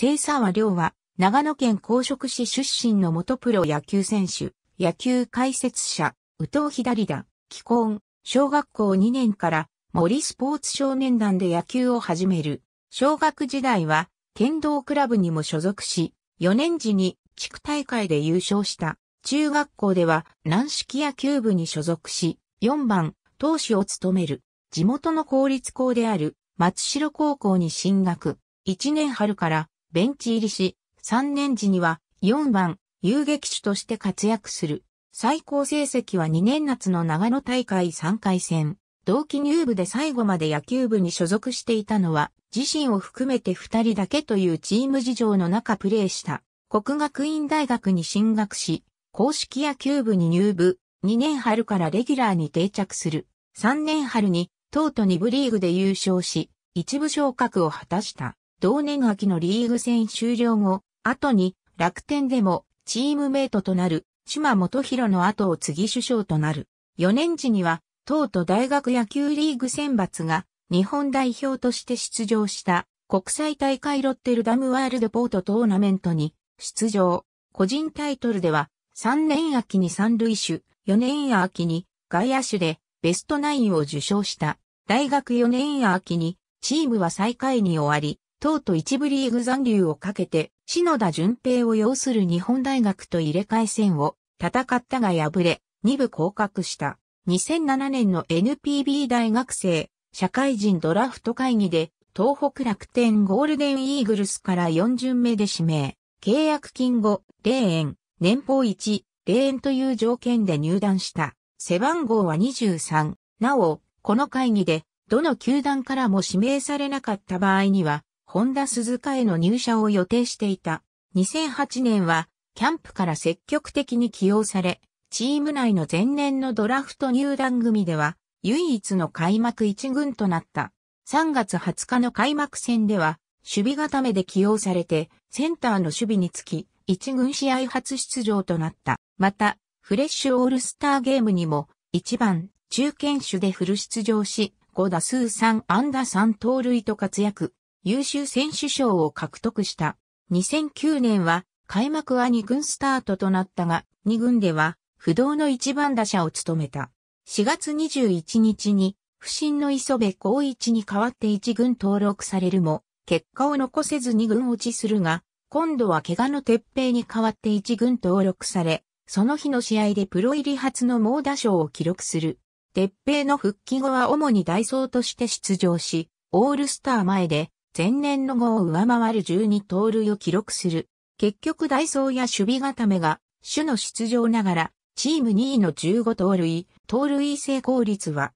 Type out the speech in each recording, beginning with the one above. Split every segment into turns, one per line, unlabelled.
生産は量は、長野県公職市出身の元プロ野球選手、野球解説者、宇藤左だ、既婚、小学校2年から森スポーツ少年団で野球を始める。小学時代は、剣道クラブにも所属し、4年時に地区大会で優勝した。中学校では軟式野球部に所属し、4番、投手を務める。地元の公立校である松代高校に進学。1年春からベンチ入りし、3年時には4番、遊撃手として活躍する。最高成績は2年夏の長野大会3回戦。同期入部で最後まで野球部に所属していたのは、自身を含めて2人だけというチーム事情の中プレーした。国学院大学に進学し、公式野球部に入部、2年春からレギュラーに定着する。3年春に、東都2部リーグで優勝し、一部昇格を果たした。同年秋のリーグ戦終了後、後に楽天でもチームメイトとなる島本博の後を継ぎ首相となる。4年時には、党と大学野球リーグ選抜が日本代表として出場した国際大会ロッテルダムワールドポートトーナメントに出場。個人タイトルでは3年秋に三塁手、4年秋に外野手でベストナインを受賞した。大学4年秋にチームは最下位に終わり、党と一部リーグ残留をかけて、篠田淳平を要する日本大学と入れ替え戦を戦ったが敗れ、二部降格した。2007年の NPB 大学生、社会人ドラフト会議で、東北楽天ゴールデンイーグルスから4巡目で指名、契約金後、0円、年俸1、0円という条件で入団した。背番号は23。なお、この会議で、どの球団からも指名されなかった場合には、本田鈴鹿への入社を予定していた。2008年は、キャンプから積極的に起用され、チーム内の前年のドラフト入団組では、唯一の開幕一軍となった。3月20日の開幕戦では、守備固めで起用されて、センターの守備につき、一軍試合初出場となった。また、フレッシュオールスターゲームにも、1番、中堅手でフル出場し、5打数3安打3盗塁と活躍。優秀選手賞を獲得した。2009年は開幕は2軍スタートとなったが、2軍では不動の1番打者を務めた。4月21日に不審の磯部光一に代わって1軍登録されるも、結果を残せず2軍落ちするが、今度は怪我の鉄平に代わって1軍登録され、その日の試合でプロ入り初の猛打賞を記録する。鉄平の復帰後は主にダイソーとして出場し、オールスター前で前年の後を上回る12盗塁を記録する。結局ダイソーや守備固めが、主の出場ながら、チーム2位の15盗塁、盗塁成功率は、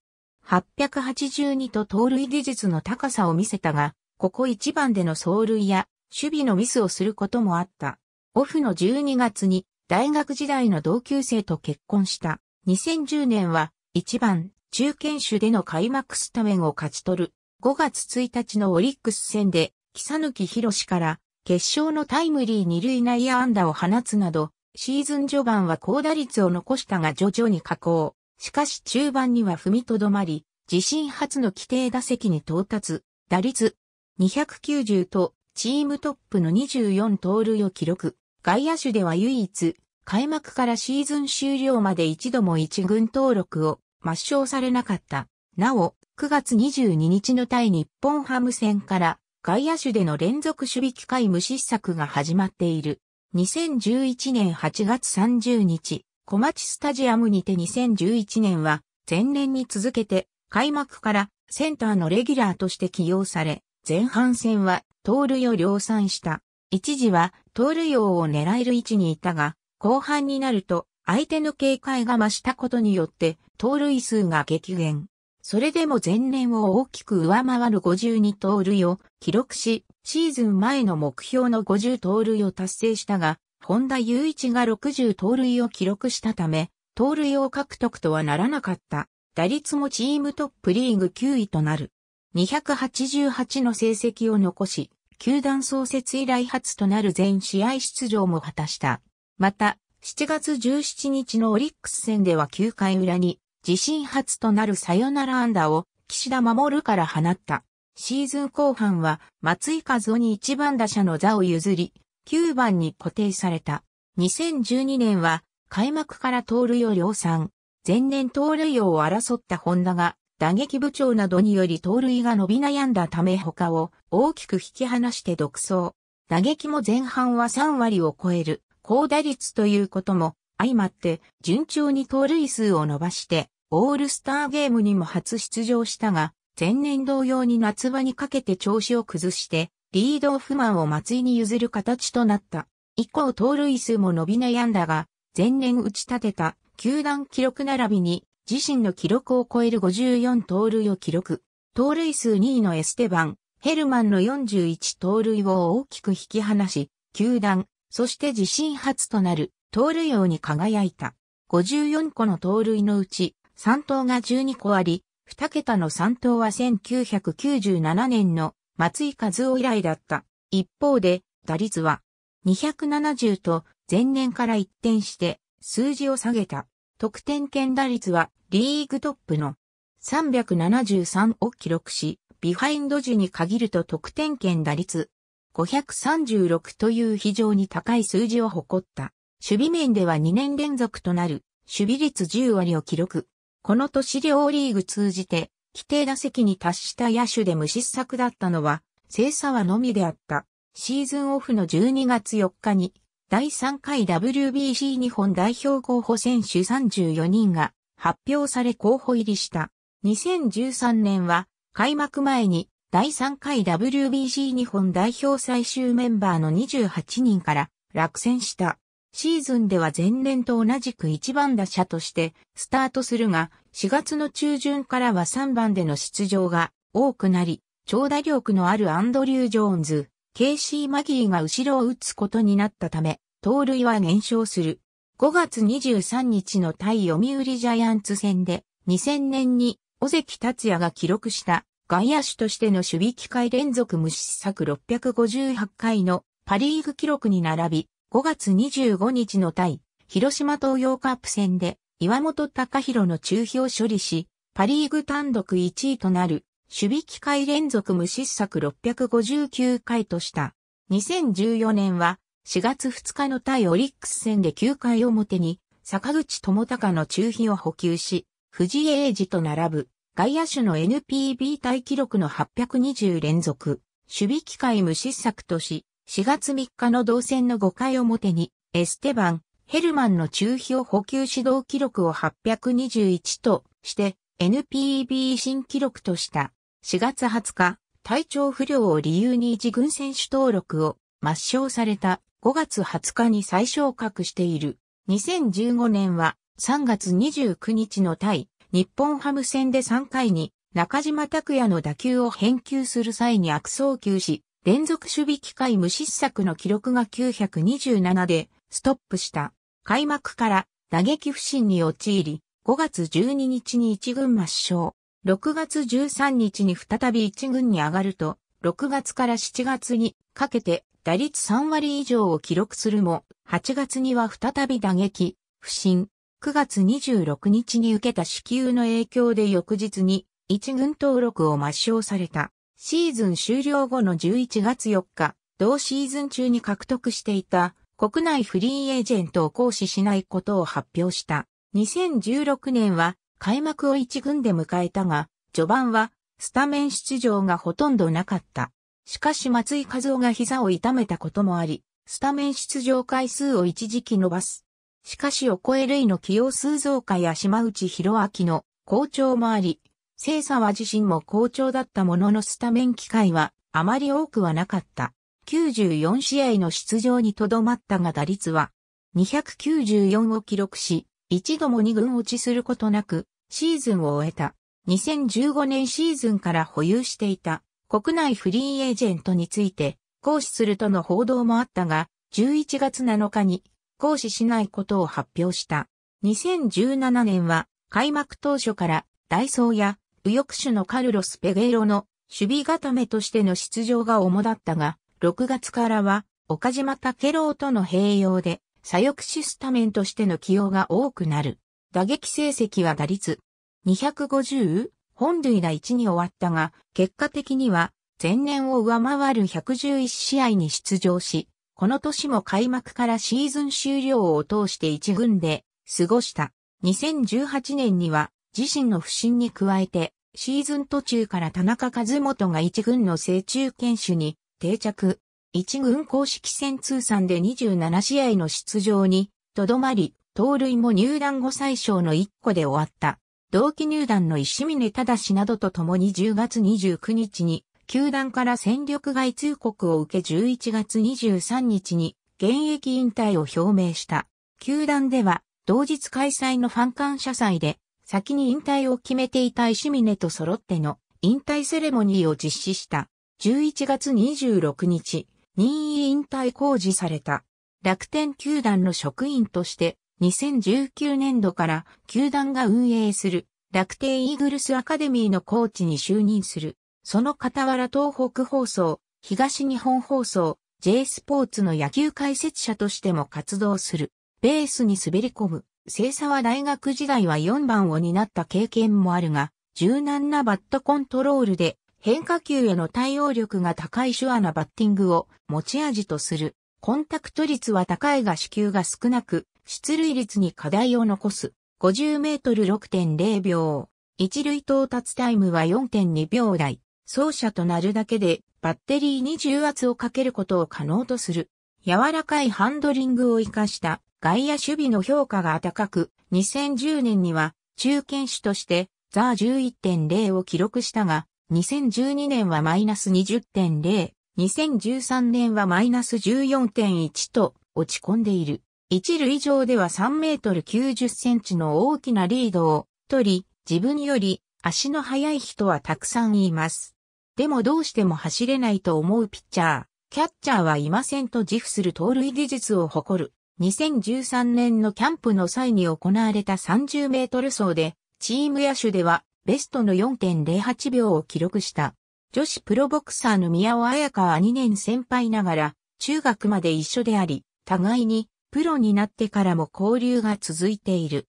882と盗塁技術の高さを見せたが、ここ一番での走塁や、守備のミスをすることもあった。オフの12月に、大学時代の同級生と結婚した。2010年は、1番、中堅手での開幕スタメンを勝ち取る。5月1日のオリックス戦で、木佐抜博から決勝のタイムリー二塁内野安打を放つなど、シーズン序盤は高打率を残したが徐々に下降。しかし中盤には踏みとどまり、自身初の規定打席に到達、打率290とチームトップの24盗塁を記録。外野手では唯一、開幕からシーズン終了まで一度も一軍登録を抹消されなかった。なお、9月22日の対日本ハム戦から外野手での連続守備機会無失策が始まっている。2011年8月30日、小町スタジアムにて2011年は前年に続けて開幕からセンターのレギュラーとして起用され、前半戦は盗塁を量産した。一時は盗塁王を狙える位置にいたが、後半になると相手の警戒が増したことによって盗塁数が激減。それでも前年を大きく上回る52盗塁を記録し、シーズン前の目標の50盗塁を達成したが、本田雄一が60盗塁を記録したため、盗塁を獲得とはならなかった。打率もチームトップリーグ9位となる。288の成績を残し、球団創設以来初となる全試合出場も果たした。また、7月17日のオリックス戦では9回裏に自身初となるサヨナラ安打を岸田守から放った。シーズン後半は松井和夫に一番打者の座を譲り、9番に固定された。2012年は開幕から盗塁を量産。前年盗塁王を争った本田が打撃部長などにより盗塁が伸び悩んだため他を大きく引き離して独走。打撃も前半は3割を超える高打率ということも相まって順調に盗塁数を伸ばしてオールスターゲームにも初出場したが、前年同様に夏場にかけて調子を崩して、リードオフマンを松井に譲る形となった。以降盗塁数も伸び悩んだが、前年打ち立てた球団記録並びに自身の記録を超える54盗塁を記録。盗塁数2位のエステバン、ヘルマンの41盗塁を大きく引き離し、球団、そして自身初となる盗塁王に輝いた。54個の盗塁のうち3等が12個あり、2桁の3等は1997年の松井和夫以来だった。一方で、打率は270と前年から一転して数字を下げた。得点圏打率はリーグトップの373を記録し、ビハインド時に限ると得点圏打率536という非常に高い数字を誇った。守備面では2年連続となる守備率10割を記録。この年両リーグ通じて、規定打席に達した野手で無失策だったのは、査はのみであった。シーズンオフの12月4日に、第3回 WBC 日本代表候補選手34人が発表され候補入りした。2013年は開幕前に第3回 WBC 日本代表最終メンバーの28人から落選した。シーズンでは前年と同じく1番打者としてスタートするが、4月の中旬からは3番での出場が多くなり、長打力のあるアンドリュー・ジョーンズ、ケイシー・マギーが後ろを打つことになったため、盗塁は減少する。5月23日の対読売ジャイアンツ戦で、2000年に尾関達也が記録した外野手としての守備機会連続無失策658回のパリーグ記録に並び、5月25日の対、広島東洋カップ戦で、岩本隆弘の中飛を処理し、パリーグ単独1位となる、守備機会連続無失策659回とした。2014年は、4月2日の対オリックス戦で9回表に、坂口智隆の中飛を補給し、藤江英二と並ぶ、外野手の NPB 対記録の820連続、守備機会無失策とし、4月3日の同戦の5回表に、エステバン、ヘルマンの中飛を補給指導記録を821として、NPB 新記録とした。4月20日、体調不良を理由に一軍選手登録を抹消された5月20日に再昇格している。2015年は3月29日の対日本ハム戦で3回に中島拓也の打球を返球する際に悪送球し、連続守備機会無失策の記録が927でストップした。開幕から打撃不振に陥り、5月12日に1軍抹消。6月13日に再び1軍に上がると、6月から7月にかけて打率3割以上を記録するも、8月には再び打撃、不振。9月26日に受けた支給の影響で翌日に1軍登録を抹消された。シーズン終了後の11月4日、同シーズン中に獲得していた国内フリーエージェントを行使しないことを発表した。2016年は開幕を一軍で迎えたが、序盤はスタメン出場がほとんどなかった。しかし松井和夫が膝を痛めたこともあり、スタメン出場回数を一時期伸ばす。しかし、おこえ類の起用数増加や島内博明の好調もあり、精査は自身も好調だったもののスタメン機会はあまり多くはなかった。94試合の出場にとどまったが打率は294を記録し、一度も二軍落ちすることなくシーズンを終えた。2015年シーズンから保有していた国内フリーエージェントについて行使するとの報道もあったが、11月7日に行使しないことを発表した。2017年は開幕当初からダイソーや右翼手のカルロス・ペゲロの守備固めとしての出場が主だったが、6月からは岡島武郎との併用で左翼シスタメンとしての起用が多くなる。打撃成績は打率250、本塁打1に終わったが、結果的には前年を上回る111試合に出場し、この年も開幕からシーズン終了を通して1軍で過ごした。2018年には自身の不振に加えて、シーズン途中から田中和元が一軍の正中堅手に定着。一軍公式戦通算で27試合の出場に、とどまり、盗塁も入団後最小の1個で終わった。同期入団の石峰忠などと共に10月29日に、球団から戦力外通告を受け11月23日に、現役引退を表明した。球団では、同日開催のファン感謝祭で、先に引退を決めていた石峰と揃っての引退セレモニーを実施した。11月26日、任意引退公示された。楽天球団の職員として、2019年度から球団が運営する楽天イーグルスアカデミーのコーチに就任する。その傍ら東北放送、東日本放送、J スポーツの野球解説者としても活動する。ベースに滑り込む。清沢大学時代は4番を担った経験もあるが、柔軟なバットコントロールで変化球への対応力が高い手話なバッティングを持ち味とする。コンタクト率は高いが支給が少なく、出塁率に課題を残す。50メートル6.0秒。一塁到達タイムは4.2秒台。走者となるだけでバッテリーに重圧をかけることを可能とする。柔らかいハンドリングを活かした外野守備の評価が高く、2010年には中堅手としてザー11.0を記録したが、2012年はマイナス20.0、2013年はマイナス14.1と落ち込んでいる。一塁上では3メートル90センチの大きなリードを取り、自分より足の速い人はたくさんいます。でもどうしても走れないと思うピッチャー、キャッチャーはいませんと自負する盗塁技術を誇る。2013年のキャンプの際に行われた30メートル走で、チーム野手ではベストの4.08秒を記録した。女子プロボクサーの宮尾彩香は2年先輩ながら、中学まで一緒であり、互いにプロになってからも交流が続いている。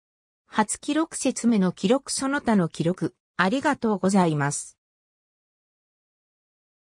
初記録説明の記録その他の記録、ありがとうございます。